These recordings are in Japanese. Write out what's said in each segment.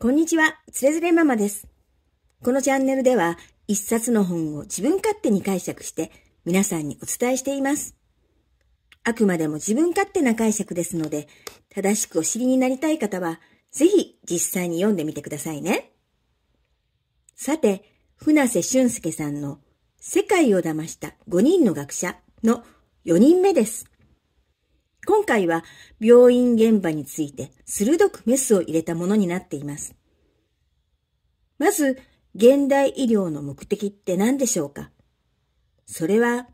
こんにちは、つれづれママです。このチャンネルでは、一冊の本を自分勝手に解釈して、皆さんにお伝えしています。あくまでも自分勝手な解釈ですので、正しくお知りになりたい方は、ぜひ実際に読んでみてくださいね。さて、船瀬俊介さんの世界を騙した5人の学者の4人目です。今回は病院現場について鋭くメスを入れたものになっています。まず、現代医療の目的って何でしょうかそれは、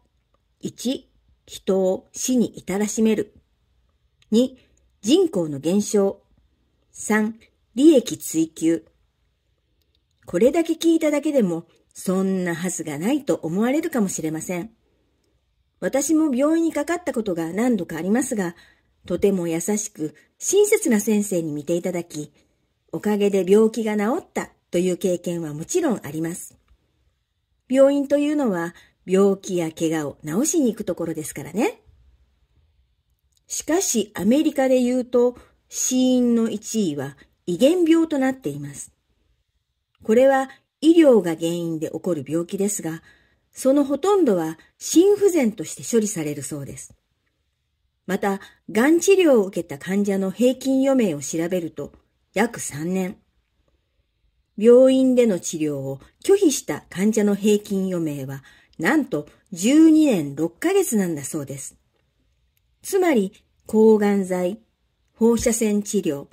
1、人を死に至らしめる。2、人口の減少。3、利益追求。これだけ聞いただけでも、そんなはずがないと思われるかもしれません。私も病院にかかったことが何度かありますが、とても優しく親切な先生に見ていただき、おかげで病気が治ったという経験はもちろんあります。病院というのは病気や怪我を治しに行くところですからね。しかしアメリカで言うと死因の1位は遺伝病となっています。これは医療が原因で起こる病気ですが、そのほとんどは心不全として処理されるそうです。また、がん治療を受けた患者の平均余命を調べると、約3年。病院での治療を拒否した患者の平均余命は、なんと12年6ヶ月なんだそうです。つまり、抗がん剤、放射線治療、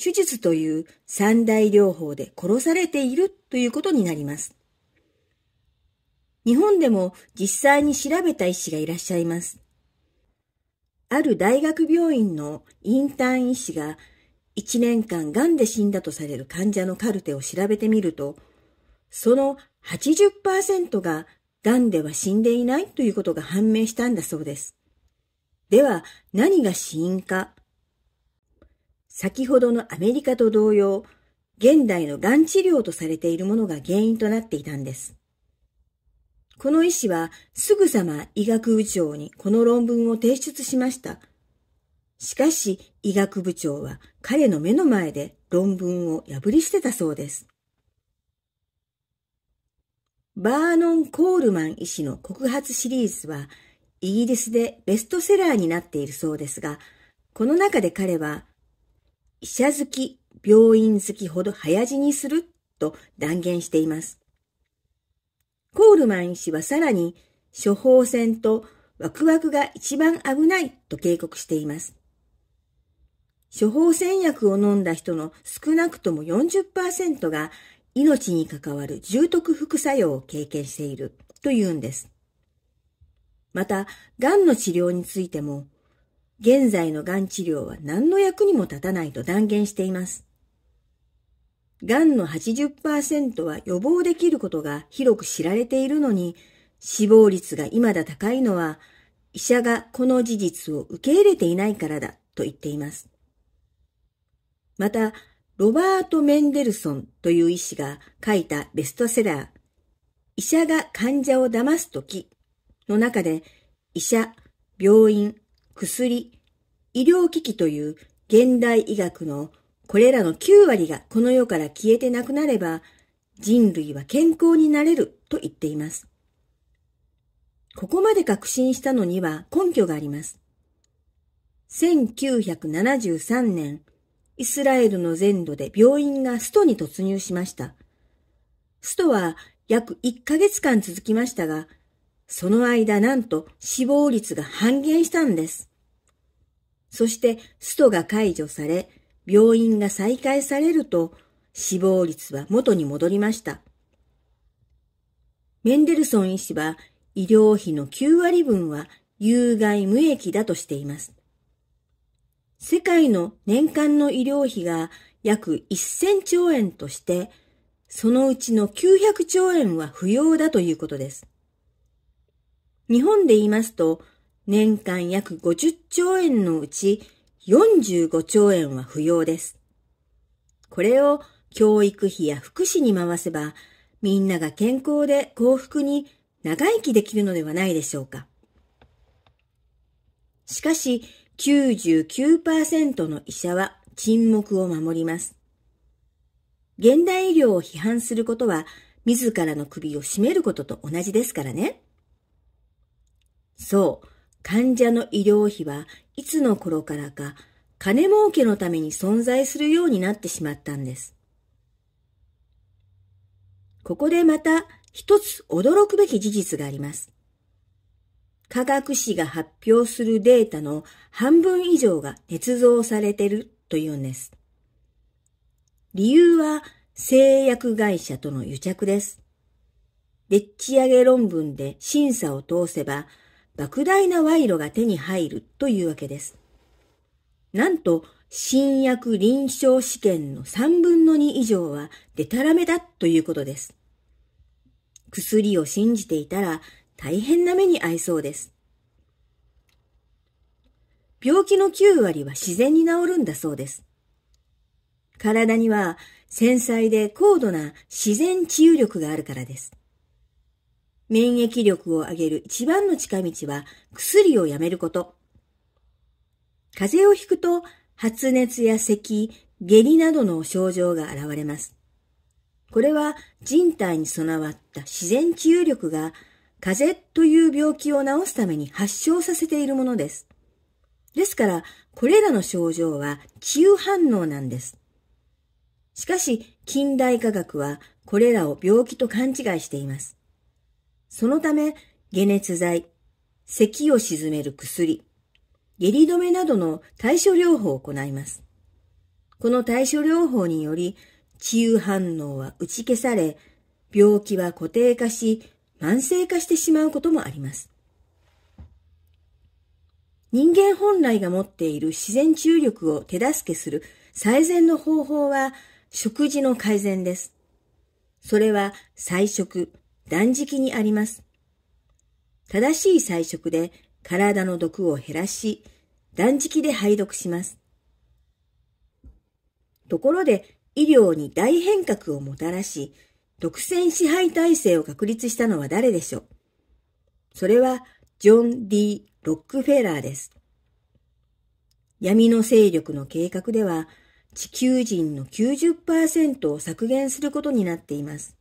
手術という三大療法で殺されているということになります。日本でも実際に調べた医師がいらっしゃいます。ある大学病院のインターン医師が1年間癌で死んだとされる患者のカルテを調べてみると、その80%が癌では死んでいないということが判明したんだそうです。では何が死因か先ほどのアメリカと同様、現代のがん治療とされているものが原因となっていたんです。この医師はすぐさま医学部長にこの論文を提出しました。しかし医学部長は彼の目の前で論文を破り捨てたそうです。バーノン・コールマン医師の告発シリーズはイギリスでベストセラーになっているそうですが、この中で彼は医者好き、病院好きほど早死にすると断言しています。コールマン医師はさらに、処方箋とワクワクが一番危ないと警告しています。処方箋薬を飲んだ人の少なくとも40%が命に関わる重篤副作用を経験しているというんです。また、癌の治療についても、現在の癌治療は何の役にも立たないと断言しています。がんの80%は予防できることが広く知られているのに、死亡率が未だ高いのは、医者がこの事実を受け入れていないからだと言っています。また、ロバート・メンデルソンという医師が書いたベストセラー、医者が患者を騙すときの中で、医者、病院、薬、医療機器という現代医学のこれらの9割がこの世から消えてなくなれば、人類は健康になれると言っています。ここまで確信したのには根拠があります。1973年、イスラエルの全土で病院がストに突入しました。ストは約1ヶ月間続きましたが、その間なんと死亡率が半減したんです。そしてストが解除され、病院が再開されると死亡率は元に戻りました。メンデルソン医師は医療費の9割分は有害無益だとしています。世界の年間の医療費が約1000兆円として、そのうちの900兆円は不要だということです。日本で言いますと、年間約50兆円のうち45兆円は不要です。これを教育費や福祉に回せば、みんなが健康で幸福に長生きできるのではないでしょうか。しかし、99%の医者は沈黙を守ります。現代医療を批判することは、自らの首を絞めることと同じですからね。そう、患者の医療費はいつの頃からか金儲けのために存在するようになってしまったんです。ここでまた一つ驚くべき事実があります。科学誌が発表するデータの半分以上が捏造されてるというんです。理由は製薬会社との癒着です。でっち上げ論文で審査を通せば莫大な賄賂が手に入るというわけです。なんと、新薬臨床試験の3分の2以上はデタラメだということです。薬を信じていたら大変な目に遭いそうです。病気の9割は自然に治るんだそうです。体には繊細で高度な自然治癒力があるからです。免疫力を上げる一番の近道は薬をやめること。風邪をひくと発熱や咳、下痢などの症状が現れます。これは人体に備わった自然治癒力が風邪という病気を治すために発症させているものです。ですから、これらの症状は治癒反応なんです。しかし、近代科学はこれらを病気と勘違いしています。そのため、解熱剤、咳を鎮める薬、下痢止めなどの対処療法を行います。この対処療法により、治癒反応は打ち消され、病気は固定化し、慢性化してしまうこともあります。人間本来が持っている自然治癒力を手助けする最善の方法は食事の改善です。それは菜食、断食にあります。正しい菜食で体の毒を減らし、断食で排毒します。ところで医療に大変革をもたらし、独占支配体制を確立したのは誰でしょうそれはジョン・ D・ ロックフェラーです。闇の勢力の計画では、地球人の90%を削減することになっています。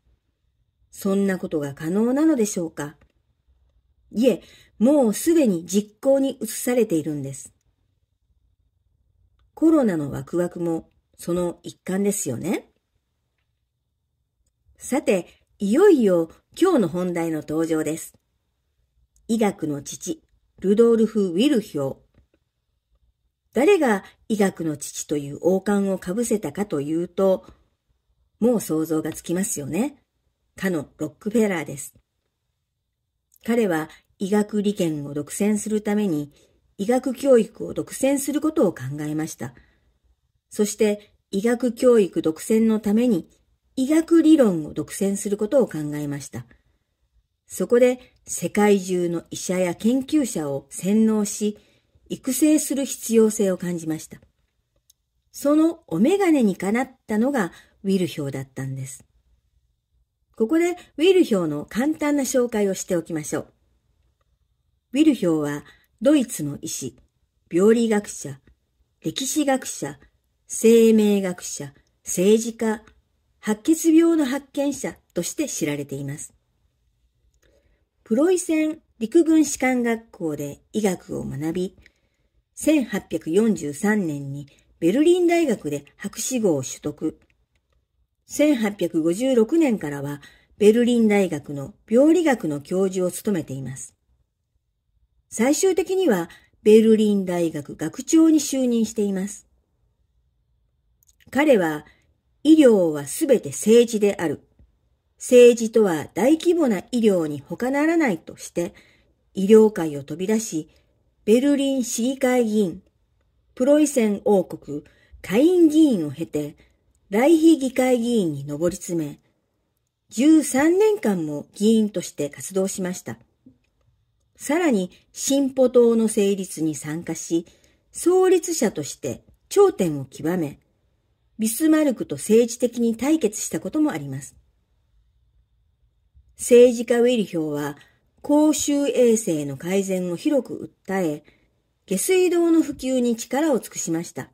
そんなことが可能なのでしょうかいえ、もうすでに実行に移されているんです。コロナのワクワクもその一環ですよね。さて、いよいよ今日の本題の登場です。医学の父、ルドールフ・ウィルヒョウ。誰が医学の父という王冠をかぶせたかというと、もう想像がつきますよね。かのロックフェラーです。彼は医学利研を独占するために医学教育を独占することを考えました。そして医学教育独占のために医学理論を独占することを考えました。そこで世界中の医者や研究者を洗脳し、育成する必要性を感じました。そのお眼鏡にかなったのがウィルヒョウだったんです。ここでウィルヒョウの簡単な紹介をしておきましょう。ウィルヒョウはドイツの医師、病理学者、歴史学者、生命学者、政治家、白血病の発見者として知られています。プロイセン陸軍士官学校で医学を学び、1843年にベルリン大学で博士号を取得。1856年からはベルリン大学の病理学の教授を務めています。最終的にはベルリン大学学長に就任しています。彼は医療はすべて政治である。政治とは大規模な医療に他ならないとして医療界を飛び出し、ベルリン市議会議員、プロイセン王国下院議員を経て来費議会議員に上り詰め、13年間も議員として活動しました。さらに進歩党の成立に参加し、創立者として頂点を極め、ビスマルクと政治的に対決したこともあります。政治家ウィリヒョウは公衆衛生の改善を広く訴え、下水道の普及に力を尽くしました。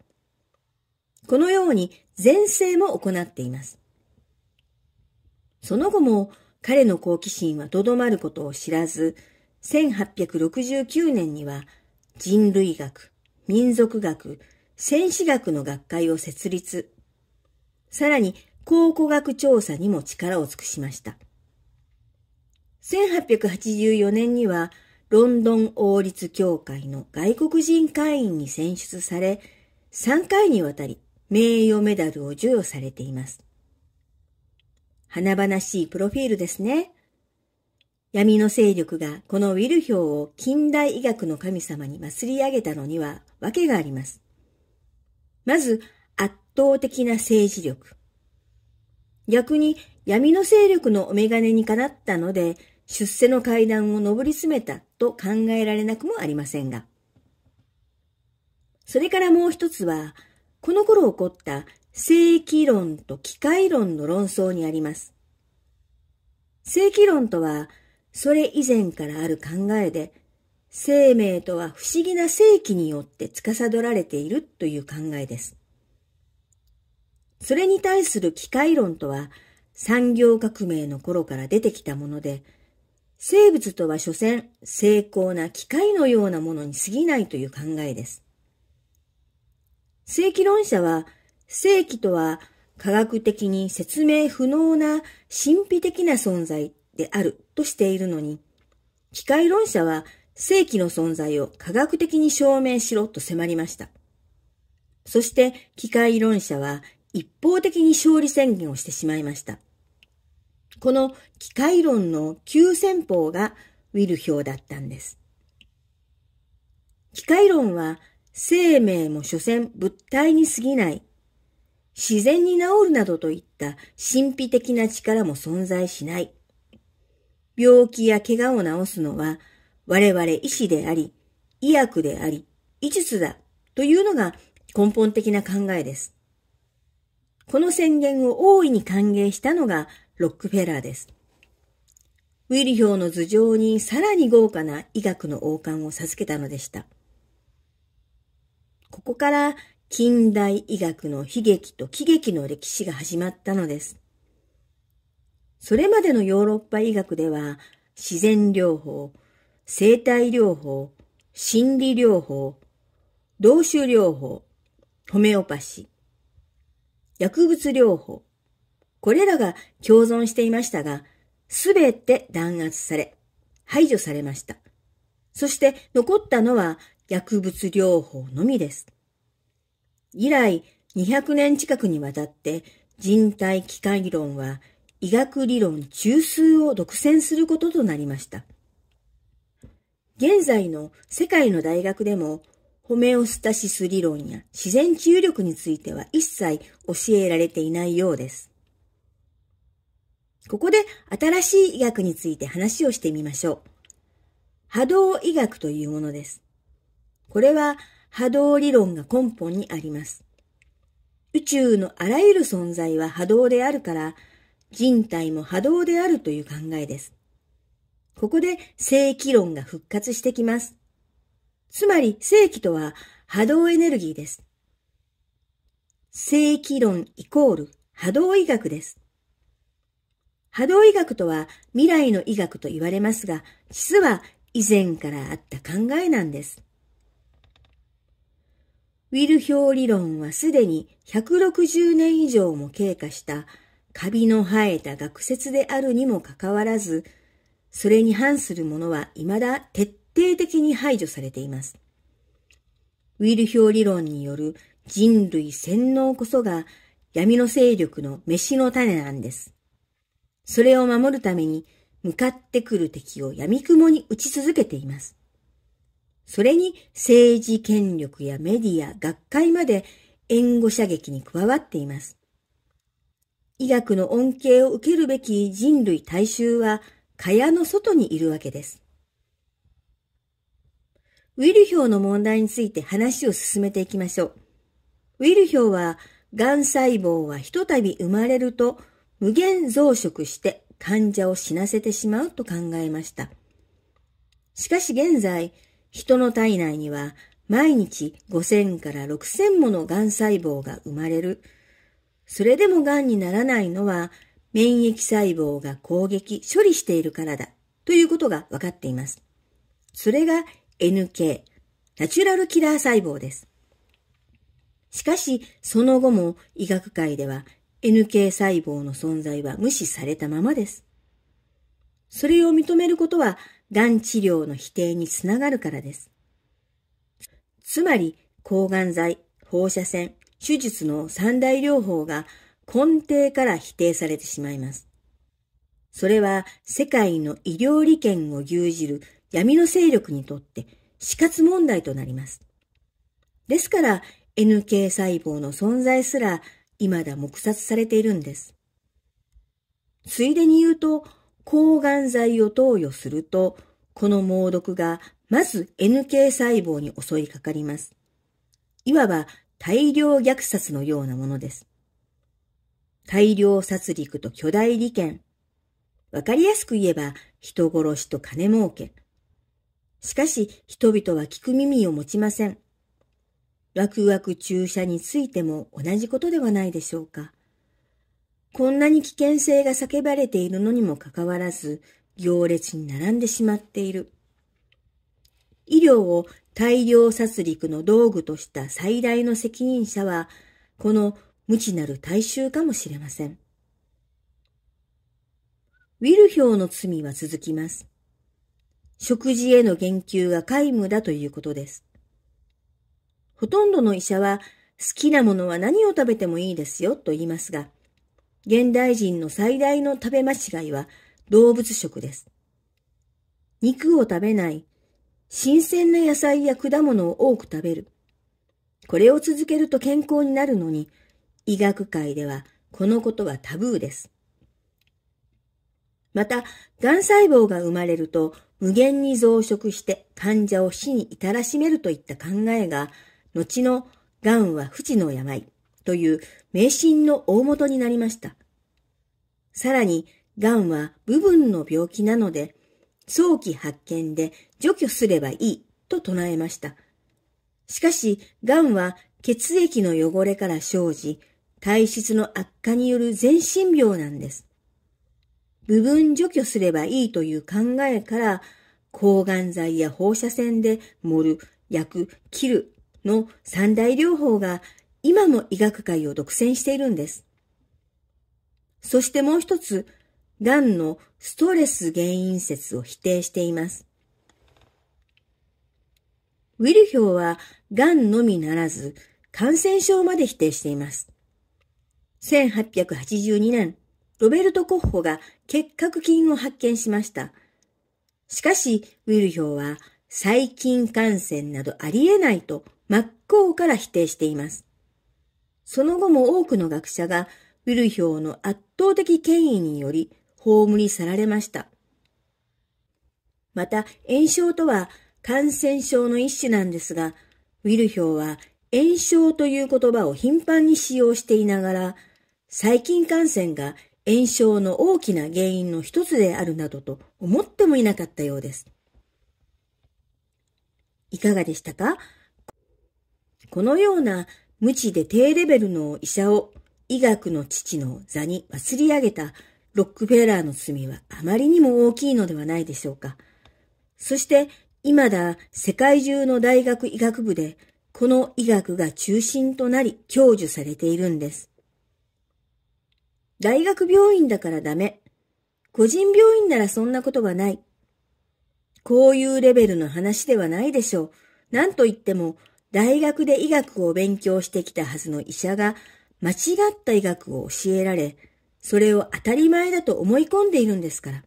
このように前世も行っています。その後も彼の好奇心はとどまることを知らず、1869年には人類学、民族学、戦士学の学会を設立。さらに考古学調査にも力を尽くしました。1884年にはロンドン王立協会の外国人会員に選出され、3回にわたり名誉メダルを授与されています。華々しいプロフィールですね。闇の勢力がこのウィルヒョウを近代医学の神様に祭り上げたのには訳があります。まず、圧倒的な政治力。逆に闇の勢力のお眼鏡にかなったので、出世の階段を上り詰めたと考えられなくもありませんが。それからもう一つは、この頃起こった正規論と機械論の論争にあります。正規論とは、それ以前からある考えで、生命とは不思議な正規によって司られているという考えです。それに対する機械論とは、産業革命の頃から出てきたもので、生物とは所詮、成功な機械のようなものに過ぎないという考えです。正規論者は、正規とは科学的に説明不能な神秘的な存在であるとしているのに、機械論者は正規の存在を科学的に証明しろと迫りました。そして機械論者は一方的に勝利宣言をしてしまいました。この機械論の急先方がウィル表だったんです。機械論は生命も所詮物体に過ぎない。自然に治るなどといった神秘的な力も存在しない。病気や怪我を治すのは我々医師であり、医薬であり、医術だというのが根本的な考えです。この宣言を大いに歓迎したのがロックフェラーです。ウィルヒョウの頭上にさらに豪華な医学の王冠を授けたのでした。ここから近代医学の悲劇と喜劇の歴史が始まったのです。それまでのヨーロッパ医学では、自然療法、生体療法、心理療法、同種療法、ホメオパシー、薬物療法、これらが共存していましたが、すべて弾圧され、排除されました。そして残ったのは薬物療法のみです。以来、200年近くにわたって人体機械論は医学理論中枢を独占することとなりました。現在の世界の大学でもホメオスタシス理論や自然治癒力については一切教えられていないようです。ここで新しい医学について話をしてみましょう。波動医学というものです。これは波動理論が根本にあります。宇宙のあらゆる存在は波動であるから、人体も波動であるという考えです。ここで正規論が復活してきます。つまり正規とは波動エネルギーです。正規論イコール波動医学です。波動医学とは未来の医学と言われますが、実は以前からあった考えなんです。ウィル表理論はすでに160年以上も経過したカビの生えた学説であるにもかかわらず、それに反するものは未だ徹底的に排除されています。ウィル表理論による人類洗脳こそが闇の勢力の飯の種なんです。それを守るために向かってくる敵を闇雲に打ち続けています。それに政治権力やメディア、学会まで援護射撃に加わっています。医学の恩恵を受けるべき人類大衆は、蚊帳の外にいるわけです。ウィルヒョウの問題について話を進めていきましょう。ウィルヒョウは、癌細胞はひとたび生まれると無限増殖して患者を死なせてしまうと考えました。しかし現在、人の体内には毎日5000から6000もの癌細胞が生まれる。それでも癌にならないのは免疫細胞が攻撃、処理しているからだということが分かっています。それが NK、ナチュラルキラー細胞です。しかし、その後も医学界では NK 細胞の存在は無視されたままです。それを認めることはがん治療の否定につながるからです。つまり、抗がん剤、放射線、手術の三大療法が根底から否定されてしまいます。それは世界の医療利権を牛耳る闇の勢力にとって死活問題となります。ですから NK 細胞の存在すら未だ黙殺されているんです。ついでに言うと、抗がん剤を投与すると、この猛毒がまず NK 細胞に襲いかかります。いわば大量虐殺のようなものです。大量殺戮と巨大利権。わかりやすく言えば人殺しと金儲け。しかし人々は聞く耳を持ちません。ワクワク注射についても同じことではないでしょうか。こんなに危険性が叫ばれているのにもかかわらず、行列に並んでしまっている。医療を大量殺戮の道具とした最大の責任者は、この無知なる大衆かもしれません。ウィルヒョウの罪は続きます。食事への言及が皆無だということです。ほとんどの医者は好きなものは何を食べてもいいですよと言いますが、現代人の最大の食べ間違いは動物食です。肉を食べない、新鮮な野菜や果物を多く食べる。これを続けると健康になるのに、医学界ではこのことはタブーです。また、癌細胞が生まれると無限に増殖して患者を死に至らしめるといった考えが、後の癌は不治の病、という迷信の大元になりました。さらに、癌は部分の病気なので、早期発見で除去すればいいと唱えました。しかし、癌は血液の汚れから生じ、体質の悪化による全身病なんです。部分除去すればいいという考えから、抗がん剤や放射線で盛る、焼く、切るの三大療法が今も医学界を独占しているんです。そしてもう一つ、癌のストレス原因説を否定しています。ウィルヒョウは癌のみならず感染症まで否定しています。1882年、ロベルト・コッホが結核菌を発見しました。しかし、ウィルヒョウは細菌感染などありえないと真っ向から否定しています。その後も多くの学者がウィルヒョウの圧倒的権威により葬り去られました。また、炎症とは感染症の一種なんですが、ウィルヒョウは炎症という言葉を頻繁に使用していながら、細菌感染が炎症の大きな原因の一つであるなどと思ってもいなかったようです。いかがでしたかこのような無知で低レベルの医者を医学の父の座に祭り上げたロックフェラーの罪はあまりにも大きいのではないでしょうか。そして、未だ世界中の大学医学部で、この医学が中心となり享受されているんです。大学病院だからダメ。個人病院ならそんなことはない。こういうレベルの話ではないでしょう。なんと言っても、大学で医学を勉強してきたはずの医者が間違った医学を教えられ、それを当たり前だと思い込んでいるんですから。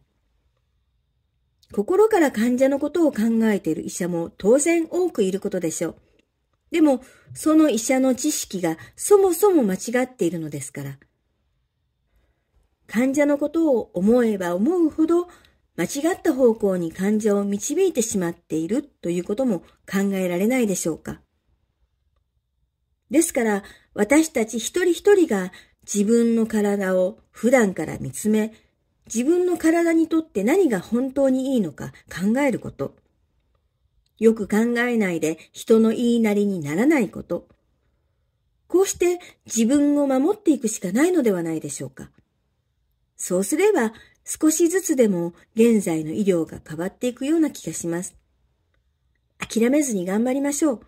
心から患者のことを考えている医者も当然多くいることでしょう。でも、その医者の知識がそもそも間違っているのですから。患者のことを思えば思うほど、間違った方向に患者を導いてしまっているということも考えられないでしょうか。ですから、私たち一人一人が自分の体を普段から見つめ、自分の体にとって何が本当にいいのか考えること。よく考えないで人の言いなりにならないこと。こうして自分を守っていくしかないのではないでしょうか。そうすれば少しずつでも現在の医療が変わっていくような気がします。諦めずに頑張りましょう。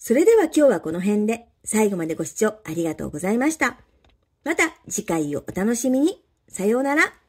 それでは今日はこの辺で最後までご視聴ありがとうございました。また次回をお楽しみに。さようなら。